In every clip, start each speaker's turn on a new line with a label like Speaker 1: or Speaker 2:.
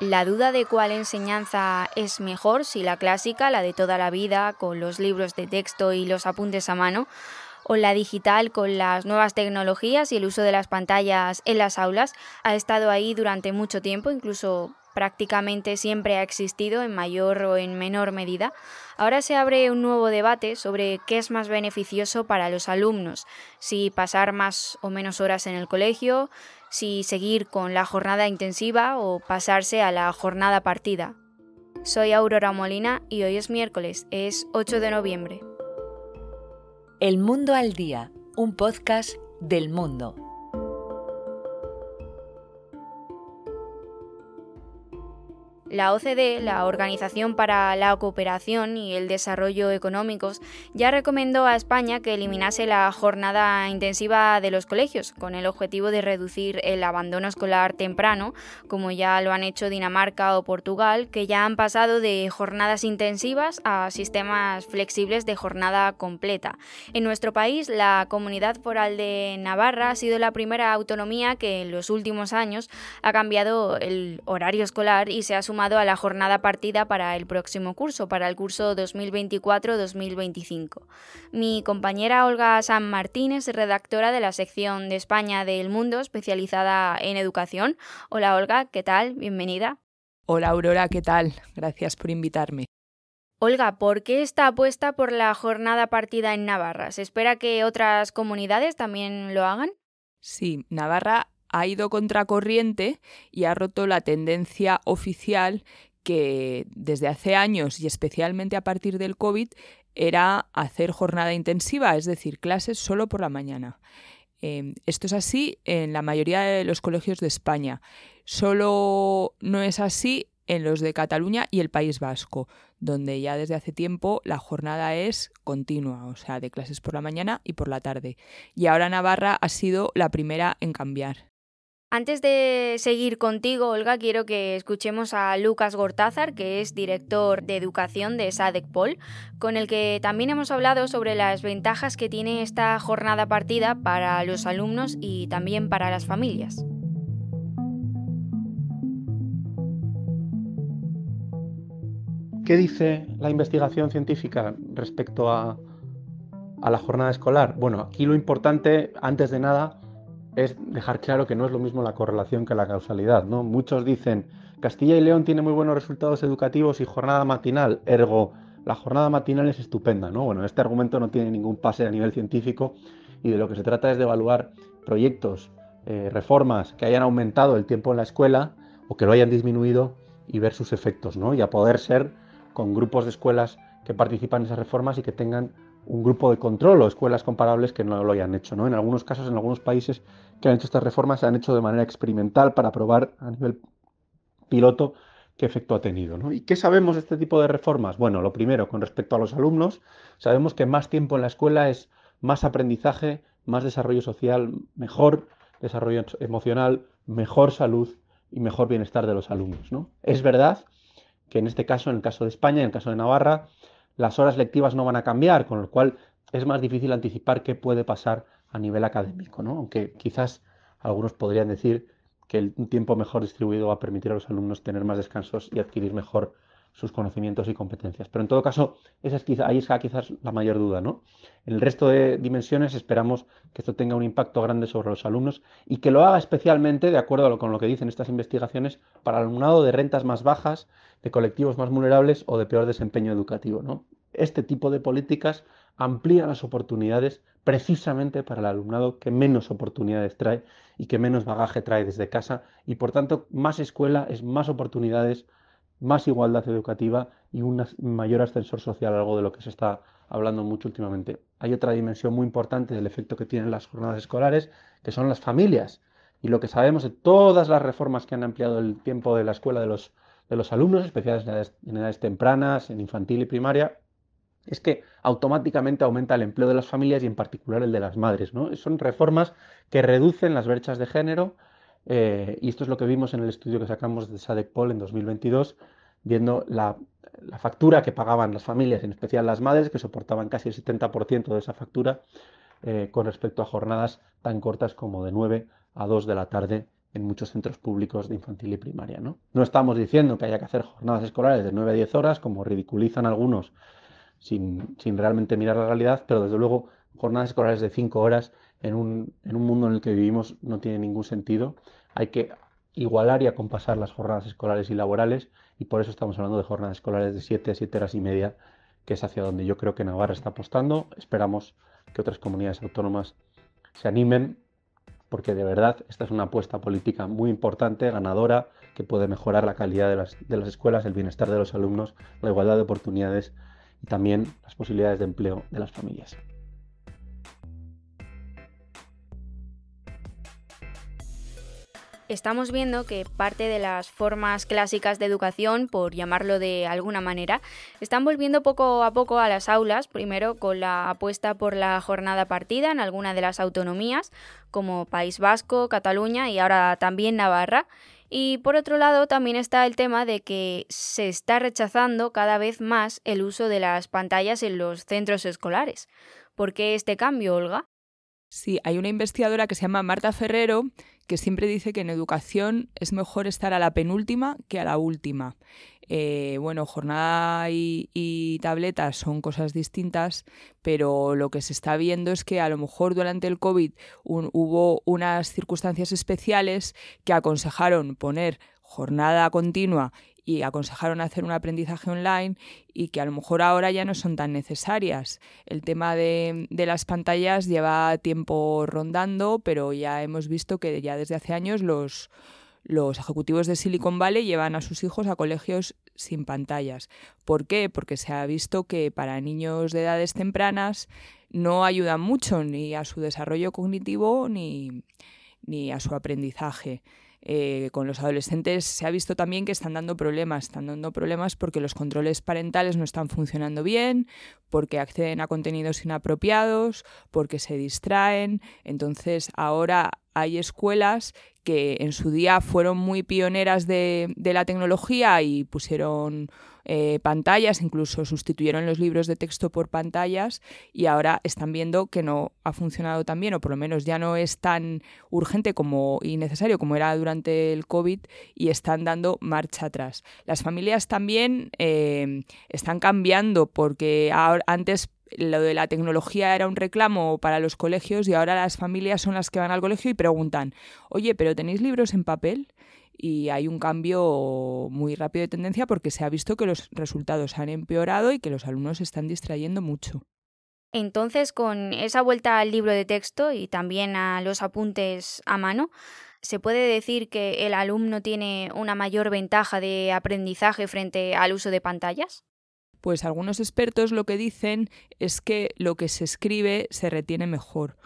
Speaker 1: La duda de cuál enseñanza es mejor, si la clásica, la de toda la vida, con los libros de texto y los apuntes a mano, o la digital con las nuevas tecnologías y el uso de las pantallas en las aulas, ha estado ahí durante mucho tiempo, incluso prácticamente siempre ha existido en mayor o en menor medida, ahora se abre un nuevo debate sobre qué es más beneficioso para los alumnos, si pasar más o menos horas en el colegio, si seguir con la jornada intensiva o pasarse a la jornada partida. Soy Aurora Molina y hoy es miércoles, es 8 de noviembre.
Speaker 2: El Mundo al Día, un podcast del mundo.
Speaker 1: La OCDE, la Organización para la Cooperación y el Desarrollo Económicos, ya recomendó a España que eliminase la jornada intensiva de los colegios, con el objetivo de reducir el abandono escolar temprano, como ya lo han hecho Dinamarca o Portugal, que ya han pasado de jornadas intensivas a sistemas flexibles de jornada completa. En nuestro país, la comunidad foral de Navarra ha sido la primera autonomía que en los últimos años ha cambiado el horario escolar y se ha sumado a la jornada partida para el próximo curso, para el curso 2024-2025. Mi compañera Olga San Martín es redactora de la sección de España del Mundo, especializada en educación. Hola Olga, ¿qué tal? Bienvenida.
Speaker 2: Hola Aurora, ¿qué tal? Gracias por invitarme.
Speaker 1: Olga, ¿por qué está apuesta por la jornada partida en Navarra? ¿Se espera que otras comunidades también lo hagan?
Speaker 2: Sí, Navarra ha ido contracorriente y ha roto la tendencia oficial que desde hace años y especialmente a partir del COVID era hacer jornada intensiva, es decir, clases solo por la mañana. Em, esto es así en la mayoría de los colegios de España. Solo no es así en los de Cataluña y el País Vasco, donde ya desde hace tiempo la jornada es continua, o sea, de clases por la mañana y por la tarde. Y ahora Navarra ha sido la primera en cambiar.
Speaker 1: Antes de seguir contigo, Olga, quiero que escuchemos a Lucas Gortázar, que es director de educación de SADECPOL, con el que también hemos hablado sobre las ventajas que tiene esta jornada partida para los alumnos y también para las familias.
Speaker 3: ¿Qué dice la investigación científica respecto a, a la jornada escolar? Bueno, aquí lo importante, antes de nada, es dejar claro que no es lo mismo la correlación que la causalidad, ¿no? Muchos dicen, Castilla y León tiene muy buenos resultados educativos y jornada matinal, ergo, la jornada matinal es estupenda, ¿no? Bueno, este argumento no tiene ningún pase a nivel científico y de lo que se trata es de evaluar proyectos, eh, reformas que hayan aumentado el tiempo en la escuela o que lo hayan disminuido y ver sus efectos, ¿no? Y a poder ser con grupos de escuelas que participan en esas reformas y que tengan un grupo de control o escuelas comparables que no lo hayan hecho. ¿no? En algunos casos, en algunos países que han hecho estas reformas, se han hecho de manera experimental para probar a nivel piloto qué efecto ha tenido. ¿Y qué sabemos de este tipo de reformas? Bueno, lo primero, con respecto a los alumnos, sabemos que más tiempo en la escuela es más aprendizaje, más desarrollo social, mejor desarrollo emocional, mejor salud y mejor bienestar de los alumnos. ¿no? Es verdad que en este caso, en el caso de España, en el caso de Navarra, las horas lectivas no van a cambiar, con lo cual es más difícil anticipar qué puede pasar a nivel académico, ¿no? Aunque quizás algunos podrían decir que el tiempo mejor distribuido va a permitir a los alumnos tener más descansos y adquirir mejor sus conocimientos y competencias. Pero en todo caso, esa es quizá, ahí está quizás la mayor duda. ¿no? En el resto de dimensiones esperamos que esto tenga un impacto grande sobre los alumnos y que lo haga especialmente, de acuerdo con lo que dicen estas investigaciones, para el alumnado de rentas más bajas, de colectivos más vulnerables o de peor desempeño educativo. Este tipo de políticas amplían las oportunidades precisamente para el alumnado que menos oportunidades trae y que menos bagaje trae desde casa y por tanto más escuela es más oportunidades más igualdad educativa y un mayor ascensor social, algo de lo que se está hablando mucho últimamente. Hay otra dimensión muy importante del efecto que tienen las jornadas escolares, que son las familias. Y lo que sabemos de todas las reformas que han ampliado el tiempo de la escuela de los, alumnos, especiales en edades, tempranas, en infantil y primaria, es que automáticamente aumenta el empleo de las familias y en particular el de las madres. Son reformas que reducen las brechas de género, eh, y esto es lo que vimos en el estudio que sacamos de Sadecpol en 2022, viendo la, factura que pagaban las familias, en especial las madres, que soportaban casi el 70% de esa factura eh, con respecto a jornadas tan cortas como de 9 a 2 de la tarde en muchos centros públicos de infantil y primaria. ¿no? estamos diciendo que haya que hacer jornadas escolares de 9 a 10 horas, como ridiculizan algunos sin, sin realmente mirar la realidad, pero desde luego jornadas escolares de 5 horas en un, mundo en el que vivimos no tiene ningún sentido. Hay que igualar y acompasar las jornadas escolares y laborales y por eso estamos hablando de jornadas escolares de 7 a 7 horas y media, que es hacia donde yo creo que Navarra está apostando. Esperamos que otras comunidades autónomas se animen porque de verdad esta es una apuesta política muy importante, ganadora, que puede mejorar la calidad de las, de las escuelas, el bienestar de los alumnos, la igualdad de oportunidades y también las posibilidades de empleo de las familias.
Speaker 1: estamos viendo que parte de las formas clásicas de educación, por llamarlo de alguna manera, están volviendo poco a poco a las aulas, primero con la apuesta por la jornada partida en alguna de las autonomías, como País Vasco, Cataluña y ahora también Navarra. Y por otro lado, también está el tema de que se está rechazando cada vez más el uso de las pantallas en los centros escolares. ¿Por qué este cambio, Olga?
Speaker 2: Sí, hay una investigadora que se llama Marta Ferrero que siempre dice que en educación es mejor estar a la penúltima que a la última. Eh, bueno, jornada y, y, tabletas son cosas distintas, pero lo que se está viendo es que a lo mejor durante el COVID hubo unas circunstancias especiales que aconsejaron poner jornada continua y aconsejaron hacer un aprendizaje online y que a lo mejor ahora ya no son tan necesarias. El tema de, las pantallas lleva tiempo rondando, pero ya hemos visto que ya desde hace años los, ejecutivos de Silicon Valley llevan a sus hijos a colegios sin pantallas. ¿Por qué? Porque se ha visto que para niños de edades tempranas no ayudan mucho ni a su desarrollo cognitivo ni, ni a su aprendizaje. Eh, con los adolescentes se ha visto también que están dando problemas, están dando problemas porque los controles parentales no están funcionando bien, porque acceden a contenidos inapropiados, porque se distraen. Entonces ahora hay escuelas que en su día fueron muy pioneras de la tecnología y pusieron eh, pantallas, incluso sustituyeron los libros de texto por pantallas y ahora están viendo que no ha funcionado tan bien o por lo menos ya no es tan urgente como y necesario como era durante el COVID y están dando marcha atrás. Las familias también em, están cambiando porque antes lo de la tecnología era un reclamo para los colegios y ahora las familias son las que van al colegio y preguntan, oye, pero ¿tenéis libros en papel? y hay un cambio muy rápido de tendencia porque se ha visto que los resultados han empeorado y que los alumnos se están distrayendo mucho.
Speaker 1: Entonces, con esa vuelta al libro de texto y también a los apuntes a mano, ¿se puede decir que el alumno tiene una mayor ventaja de aprendizaje frente al uso de pantallas?
Speaker 2: Pues algunos expertos lo que dicen es que lo que se escribe se retiene mejor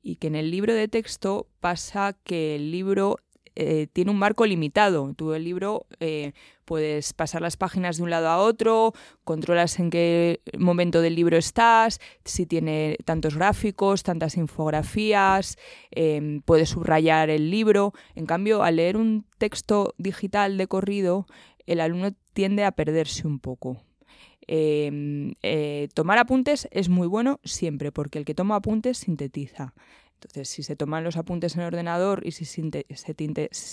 Speaker 2: y que en el libro de texto pasa que el libro eh, tiene un marco limitado. Tú el libro eh, puedes pasar las páginas de un lado a otro, controlas en qué momento del libro estás, si tiene tantos gráficos, tantas infografías, em, puedes subrayar el libro. En cambio, al leer un texto digital de corrido, el alumno tiende a perderse un poco. Em, eh, tomar apuntes es muy bueno siempre, porque el que toma apuntes sintetiza. Entonces, si se toman los apuntes en ordenador y si se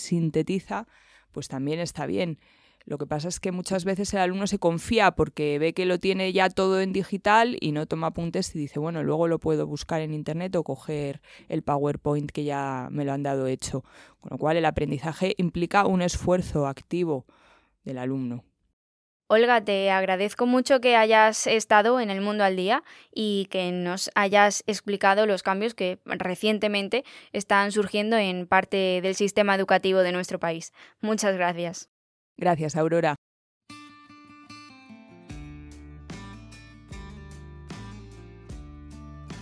Speaker 2: sintetiza, pues también está bien. Lo que pasa es que muchas veces el alumno se confía porque ve que lo tiene ya todo en digital y no toma apuntes y dice, bueno, luego lo puedo buscar en internet o coger el PowerPoint que ya me lo han dado hecho. Con lo cual el aprendizaje implica un esfuerzo activo del alumno.
Speaker 1: Olga, te agradezco mucho que hayas estado en el mundo al día y que nos hayas explicado los cambios que recientemente están surgiendo en parte del sistema educativo de nuestro país. Muchas gracias.
Speaker 2: Gracias, Aurora.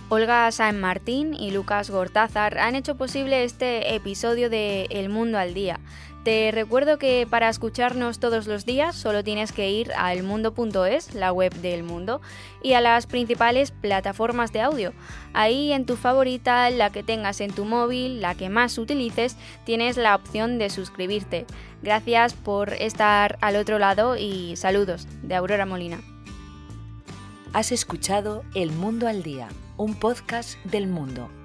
Speaker 1: Olga San Martín y Lucas Gortázar han hecho posible este episodio de El Mundo al Día. Te recuerdo que para escucharnos todos los días solo tienes que ir a elmundo.es, la web del Mundo, y a las principales plataformas de audio. Ahí en tu favorita, la que tengas en tu móvil, la que más utilices, tienes la opción de suscribirte. Gracias por estar al otro lado y saludos de Aurora Molina.
Speaker 2: Has escuchado El Mundo al Día, un podcast del mundo